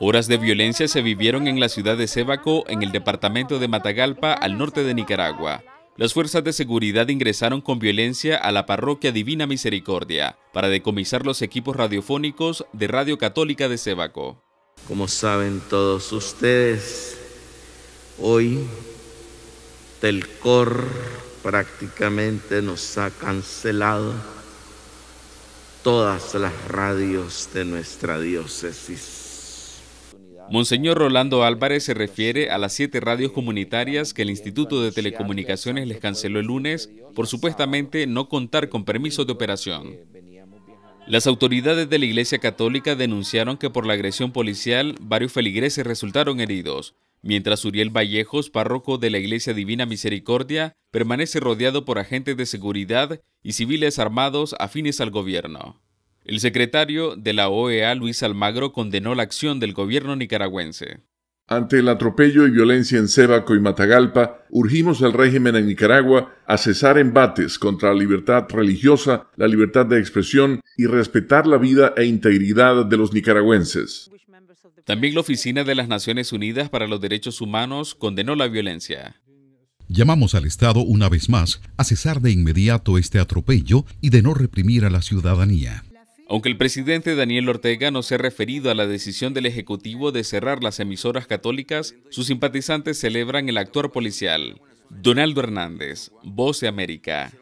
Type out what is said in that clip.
Horas de violencia se vivieron en la ciudad de Sébaco, en el departamento de Matagalpa, al norte de Nicaragua. Las fuerzas de seguridad ingresaron con violencia a la parroquia Divina Misericordia para decomisar los equipos radiofónicos de Radio Católica de Sébaco. Como saben todos ustedes, hoy Telcor prácticamente nos ha cancelado todas las radios de nuestra diócesis. Monseñor Rolando Álvarez se refiere a las siete radios comunitarias que el Instituto de Telecomunicaciones les canceló el lunes por supuestamente no contar con permiso de operación. Las autoridades de la Iglesia Católica denunciaron que por la agresión policial varios feligreses resultaron heridos, mientras Uriel Vallejos, párroco de la Iglesia Divina Misericordia, permanece rodeado por agentes de seguridad y civiles armados afines al gobierno. El secretario de la OEA, Luis Almagro, condenó la acción del gobierno nicaragüense. Ante el atropello y violencia en Sébaco y Matagalpa, urgimos al régimen en Nicaragua a cesar embates contra la libertad religiosa, la libertad de expresión y respetar la vida e integridad de los nicaragüenses. También la Oficina de las Naciones Unidas para los Derechos Humanos condenó la violencia. Llamamos al Estado una vez más a cesar de inmediato este atropello y de no reprimir a la ciudadanía. Aunque el presidente Daniel Ortega no se ha referido a la decisión del Ejecutivo de cerrar las emisoras católicas, sus simpatizantes celebran el actor policial. Donaldo Hernández, Voz de América.